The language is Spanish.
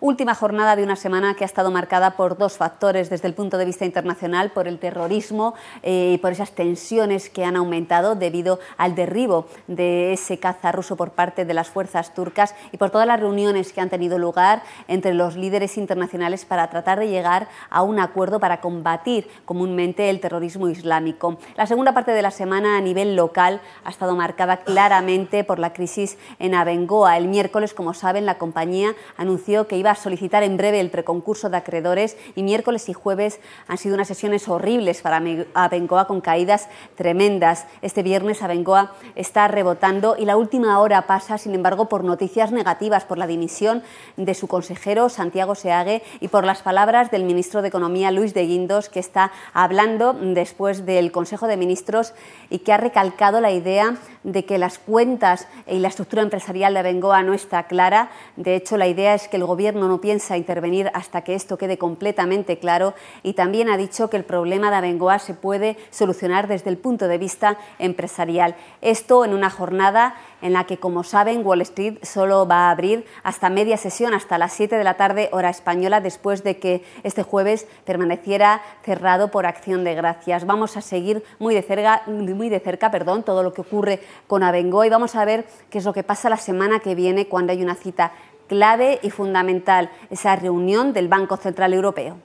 Última jornada de una semana que ha estado marcada por dos factores desde el punto de vista internacional, por el terrorismo eh, y por esas tensiones que han aumentado debido al derribo de ese caza ruso por parte de las fuerzas turcas y por todas las reuniones que han tenido lugar entre los líderes internacionales para tratar de llegar a un acuerdo para combatir comúnmente el terrorismo islámico. La segunda parte de la semana a nivel local ha estado marcada claramente por la crisis en Abengoa. El miércoles, como saben, la compañía anunció que iba a solicitar en breve el preconcurso de acreedores y miércoles y jueves han sido unas sesiones horribles para Abengoa con caídas tremendas. Este viernes Abengoa está rebotando y la última hora pasa, sin embargo, por noticias negativas, por la dimisión de su consejero Santiago Seague y por las palabras del ministro de Economía Luis de Guindos, que está hablando después del Consejo de Ministros y que ha recalcado la idea de que las cuentas y la estructura empresarial de Bengoa no está clara. De hecho, la idea es que el Gobierno no piensa intervenir hasta que esto quede completamente claro y también ha dicho que el problema de Bengoa se puede solucionar desde el punto de vista empresarial. Esto en una jornada en la que, como saben, Wall Street solo va a abrir hasta media sesión, hasta las 7 de la tarde hora española, después de que este jueves permaneciera cerrado por acción de gracias. Vamos a seguir muy de cerca, muy de cerca perdón, todo lo que ocurre con Avengo y vamos a ver qué es lo que pasa la semana que viene cuando hay una cita clave y fundamental, esa reunión del Banco Central Europeo.